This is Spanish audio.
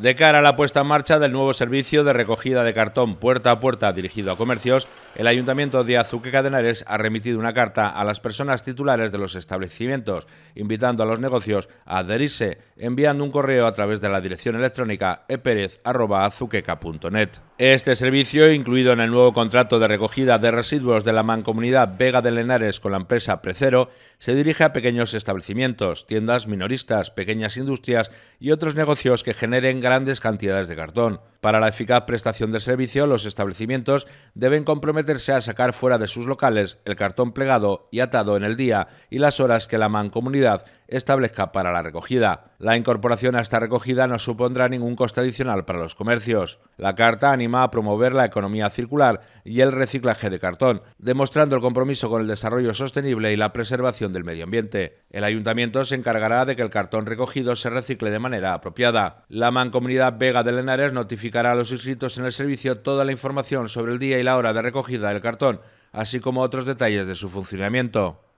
de cara a la puesta en marcha del nuevo servicio de recogida de cartón puerta a puerta dirigido a comercios, el Ayuntamiento de Azuqueca de Henares ha remitido una carta a las personas titulares de los establecimientos, invitando a los negocios a adherirse, enviando un correo a través de la dirección electrónica eperez.azuqueca.net. Este servicio, incluido en el nuevo contrato de recogida de residuos de la mancomunidad Vega de Henares con la empresa Precero, se dirige a pequeños establecimientos, tiendas minoristas, pequeñas industrias y otros negocios que generen grandes cantidades de cartón. Para la eficaz prestación del servicio, los establecimientos deben comprometerse a sacar fuera de sus locales el cartón plegado y atado en el día y las horas que la mancomunidad establezca para la recogida. La incorporación a esta recogida no supondrá ningún coste adicional para los comercios. La carta anima a promover la economía circular y el reciclaje de cartón, demostrando el compromiso con el desarrollo sostenible y la preservación del medio ambiente. El ayuntamiento se encargará de que el cartón recogido se recicle de manera apropiada. La mancomunidad Vega de Lenares notificará a los inscritos en el servicio toda la información sobre el día y la hora de recogida del cartón, así como otros detalles de su funcionamiento.